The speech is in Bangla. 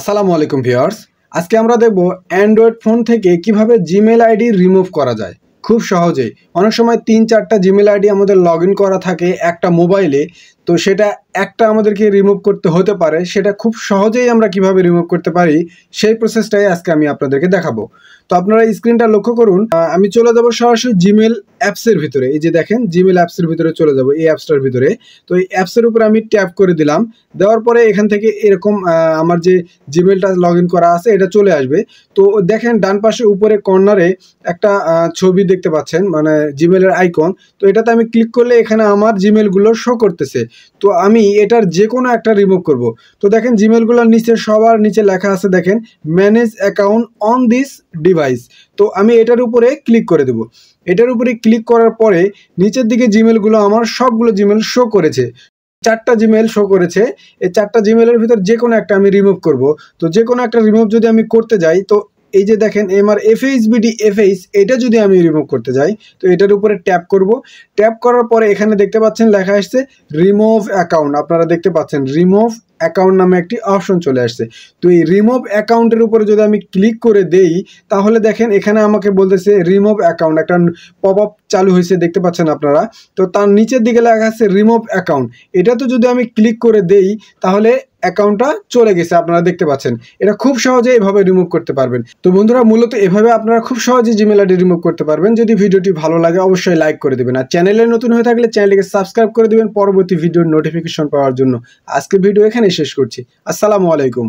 আসসালামু আলাইকুম ভিওর্স আজকে আমরা দেখব অ্যান্ড্রয়েড ফোন থেকে কিভাবে জিমেল আইডি রিমুভ করা যায় খুব সহজেই অনেক সময় তিন চারটা জিমেল আইডি আমাদের লগ করা থাকে একটা মোবাইলে তো সেটা একটা আমাদেরকে রিমুভ করতে হতে পারে সেটা খুব সহজেই আমরা কিভাবে রিমুভ করতে পারি সেই প্রসেসটাই আজকে আমি আপনাদেরকে দেখাবো তো আপনারা স্ক্রিনটা লক্ষ্য করুন আমি চলে যাব সরাসরি জিমেল অ্যাপসের ভিতরে এই যে দেখেন জিমেল অ্যাপসের ভিতরে চলে যাব এই অ্যাপসটার ভিতরে তো এই অ্যাপসের উপর আমি ট্যাপ করে দিলাম দেওয়ার পরে এখান থেকে এরকম আমার যে জিমেলটা লগ ইন করা আছে এটা চলে আসবে তো দেখেন ডান পাশে উপরে কর্নারে একটা ছবি দেখতে পাচ্ছেন মানে জিমেলের আইকন তো এটাতে আমি ক্লিক করলে এখানে আমার জিমেলগুলো শো করতেছে তো আমি এটার যে কোনো একটা রিমুভ করব তো দেখেন জিমেলগুলোর নিচে সবার নিচে লেখা আছে দেখেন manage account on this device তো আমি এটার উপরে ক্লিক করে দেব এটার উপরে ক্লিক করার পরে নিচের দিকে জিমেলগুলো আমার সবগুলো জিমেল শো করেছে চারটা জিমেল শো করেছে এই চারটা জিমেলের ভিতর যে কোনো একটা আমি রিমুভ করব তো যে কোনো একটা রিমুভ যদি আমি করতে যাই তো এই যে দেখেন এমআর এফএইচবিডি এফএইচ এটা যদি আমি রিমুভ করতে যাই তো এটার উপরে ট্যাপ করব ট্যাপ করার পরে এখানে দেখতে পাচ্ছেন লেখা আসছে রিমুভ অ্যাকাউন্ট আপনারা দেখতে পাচ্ছেন রিমুভ অ্যাকাউন্ট নামে একটি অপশন চলে আসছে তো এই রিমুভ অ্যাকাউন্টের উপরে যদি আমি ক্লিক করে দেই তাহলে দেখেন এখানে আমাকে বলতেছে রিমুভ অ্যাকাউন্ট একটা পপ আপ চালু হয়েছে দেখতে পাচ্ছেন আপনারা তো তার নিচের দিকে লেখা আছে রিমুভ অ্যাকাউন্ট এটা তো যদি আমি ক্লিক করে দেই তাহলে অ্যাকাউন্টটা চলে গেছে আপনারা দেখতে পাচ্ছেন এটা খুব সহজে এভাবে রিমুভ করতে পারবেন তো বন্ধুরা মূলত এভাবে আপনারা খুব সহজে জিমেল আইডি রিমুভ করতে পারবেন যদি ভিডিওটি ভালো লাগে অবশ্যই লাইক করে দেবেন আর চ্যানেলে নতুন হয়ে থাকলে চ্যানেলকে সাবস্ক্রাইব করে দেবেন পরবর্তী ভিডিওর নোটিফিকেশন পাওয়ার জন্য আজকের ভিডিও এখানে শেষ করছি আসসালামু আলাইকুম